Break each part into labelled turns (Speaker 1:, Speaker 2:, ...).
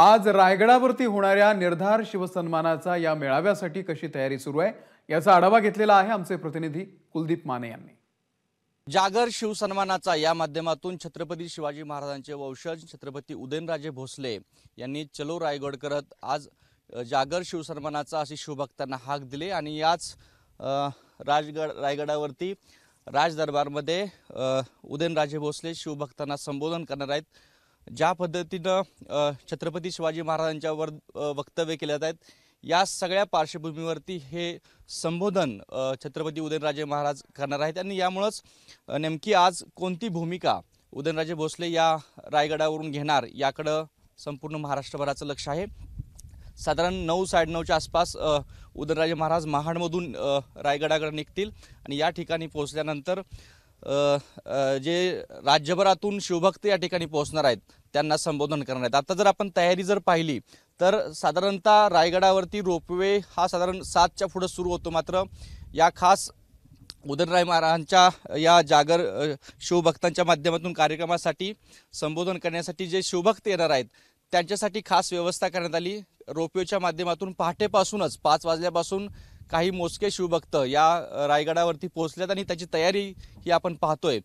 Speaker 1: आज रायगडावरती होणाऱ्या निर्धार शिवसन्मानाचा या मेळाव्यासाठी कशी तयारी सुरू आहे याचा आढावा घेतलेला आहे आमचे प्रतिनिधी कुलदीप माने यांनी जागर शिवसन्मानाचा या माध्यमातून छत्रपती शिवाजी महाराजांचे वंशज छत्रपती उदयनराजे भोसले यांनी चलो रायगड करत आज जागर शिवसन्मानाचा असे शिवभक्तांना हाक दिले आणि याच राजगड रायगडावरती राजदरबारमध्ये उदयनराजे भोसले शिवभक्तांना संबोधन करणार आहेत ज्या पद्धतीनं छत्रपती शिवाजी महाराजांच्यावर वक्तव्य केले जात आहेत या सगळ्या पार्श्वभूमीवरती हे संबोधन छत्रपती उदयनराजे महाराज करणार आहेत आणि यामुळंच नेमकी आज कोणती भूमिका उदयनराजे भोसले या रायगडावरून घेणार याकडं संपूर्ण महाराष्ट्रभराचं लक्ष आहे साधारण नऊ साडेनऊच्या आसपास उदयनराजे महाराज महाडमधून रायगडाकडे निघतील आणि या ठिकाणी पोहोचल्यानंतर जे राज्यभरातून शिवभक्त या ठिकाणी पोहोचणार आहेत त्यांना संबोधन करणार आहेत आता जर आपण तयारी जर पाहिली तर साधारणतः रायगडावरती रोपवे हा साधारण सातच्या पुढं सुरू होतो मात्र या खास उदयनराय महाराजांच्या या जागर शिवभक्तांच्या माध्यमातून कार्यक्रमासाठी संबोधन करण्यासाठी जे शिवभक्त येणार आहेत त्यांच्यासाठी खास व्यवस्था करण्यात आली रोपवेच्या माध्यमातून पहाटेपासूनच पाच वाजल्यापासून काही मोजके शिवभक्त या रायगडावरती पोहोचल्यात आणि त्याची तयारी ही आपण पाहतोय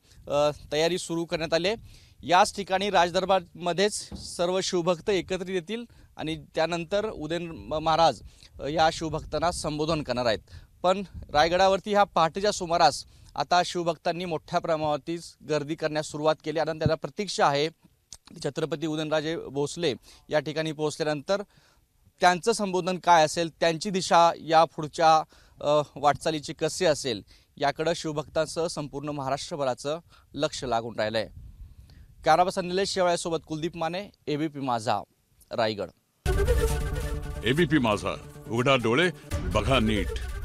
Speaker 1: तयारी सुरू करण्यात आली आहे याच ठिकाणी राजदरबारमध्येच सर्व शिवभक्त एकत्रित येतील आणि त्यानंतर उदयन महाराज या शिवभक्तांना संबोधन करणार आहेत पण रायगडावरती ह्या पहाटेच्या सुमारास आता शिवभक्तांनी मोठ्या प्रमाणावरतीच गर्दी करण्यास सुरुवात केली आणि त्याला प्रतीक्षा आहे छत्रपती उदयनराजे भोसले या ठिकाणी पोहोचल्यानंतर त्यांचं संबोधन काय असेल त्यांची दिशा या पुढच्या वाटचालीची कशी असेल याकडं शिवभक्तांसह संपूर्ण महाराष्ट्रभराचं लक्ष लागून राहिलं आहे कॅनरापासून निलेश शेवाळ्यासोबत कुलदीप माने एबीपी माझा रायगड एबीपी माझा उघडा डोळे बघा नीट